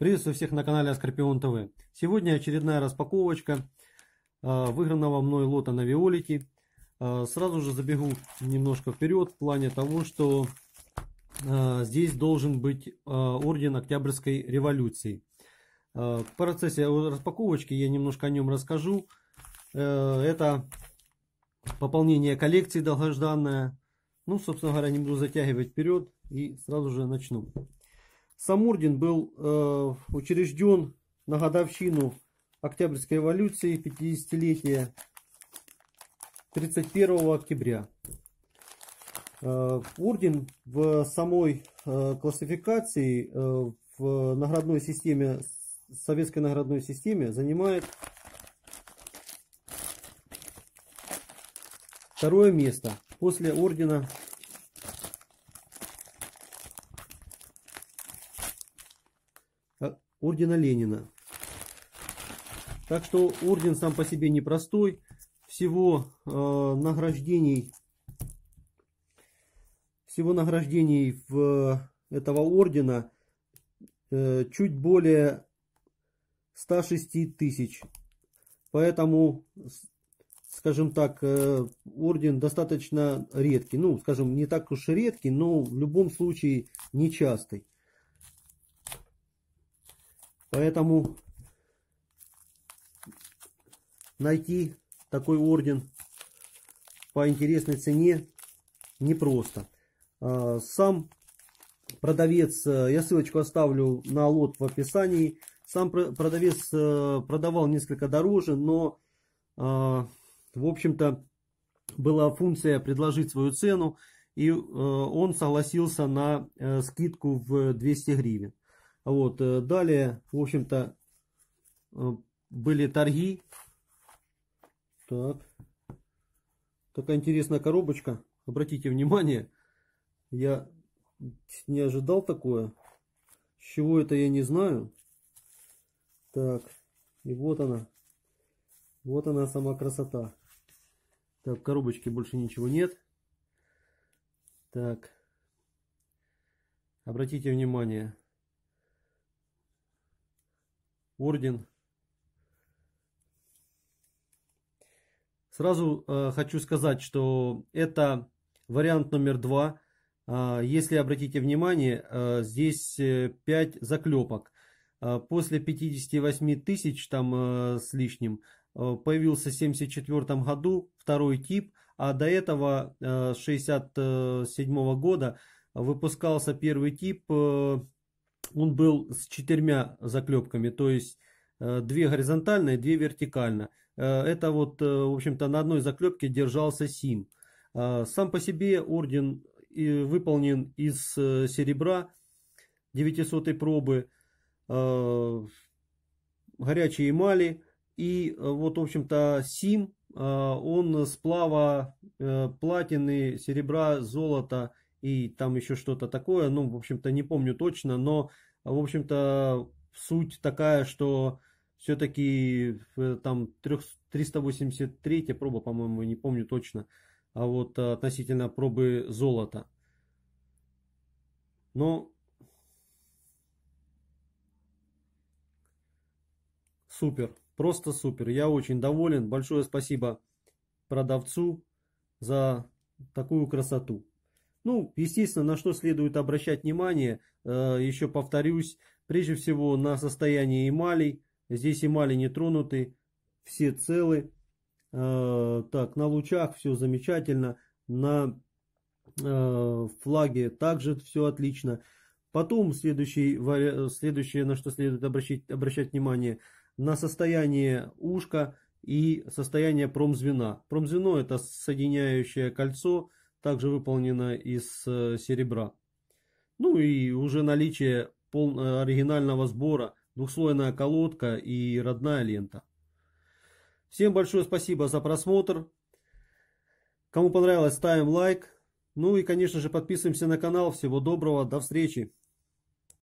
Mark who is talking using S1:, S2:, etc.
S1: Приветствую всех на канале Скорпион ТВ. Сегодня очередная распаковочка а, выигранного мной лота на Виолике. А, сразу же забегу немножко вперед в плане того, что а, здесь должен быть орден Октябрьской революции. В процессе распаковочки я немножко о нем расскажу. Э, это пополнение коллекции долгожданное. Ну, собственно говоря, не буду затягивать вперед и сразу же начну. Сам орден был э, учрежден на годовщину Октябрьской революции 50-летия 31 октября. Э, орден в самой э, классификации э, в наградной системе, советской наградной системе занимает второе место после ордена ордена Ленина. Так что орден сам по себе непростой. Всего э, награждений всего награждений в, этого ордена э, чуть более 106 тысяч. Поэтому, скажем так, э, орден достаточно редкий. Ну, скажем, не так уж и редкий, но в любом случае нечастый. Поэтому найти такой орден по интересной цене непросто. А, сам продавец, э, я ссылочку оставлю на лот в описании, сам продавец э, продавал несколько дороже, но, а, в общем-то, была функция предложить свою цену, и э, он согласился на скидку в 200 гривен. Вот, э, далее, в общем-то, э, были торги. Так. Такая интересная коробочка. Обратите внимание, я не ожидал такое. С чего это я не знаю. Так, и вот она. Вот она сама красота. Так, в коробочке больше ничего нет. Так. Обратите внимание, орден. Сразу э, хочу сказать, что это вариант номер два. Э, если обратите внимание, э, здесь 5 э, заклепок. Э, после 58 тысяч там э, с лишним э, появился в 1974 году второй тип, а до этого с 1967 года выпускался первый тип он был с четырьмя заклепками, то есть э, две горизонтальные, две вертикально. Э, это вот, э, в общем-то, на одной заклепке держался сим. Сам по себе орден выполнен из серебра 900 пробы, горячей эмали. И вот, в общем-то, сим, он сплава платины, серебра, золота и там еще что-то такое, ну, в общем-то, не помню точно, но, в общем-то, суть такая, что все-таки э, там 383 проба, по-моему, не помню точно, а вот э, относительно пробы золота. Но супер, просто супер. Я очень доволен. Большое спасибо продавцу за такую красоту. Ну, естественно, на что следует обращать внимание, э, еще повторюсь, прежде всего на состояние эмалей. Здесь эмали не тронуты, все целы. Э, так, на лучах все замечательно, на э, флаге также все отлично. Потом следующий, следующее, на что следует обращать, обращать внимание, на состояние ушка и состояние промзвена. Промзвено это соединяющее кольцо, также выполнена из э, серебра. Ну и уже наличие пол, э, оригинального сбора, двухслойная колодка и родная лента. Всем большое спасибо за просмотр. Кому понравилось, ставим лайк. Ну и, конечно же, подписываемся на канал. Всего доброго, до встречи.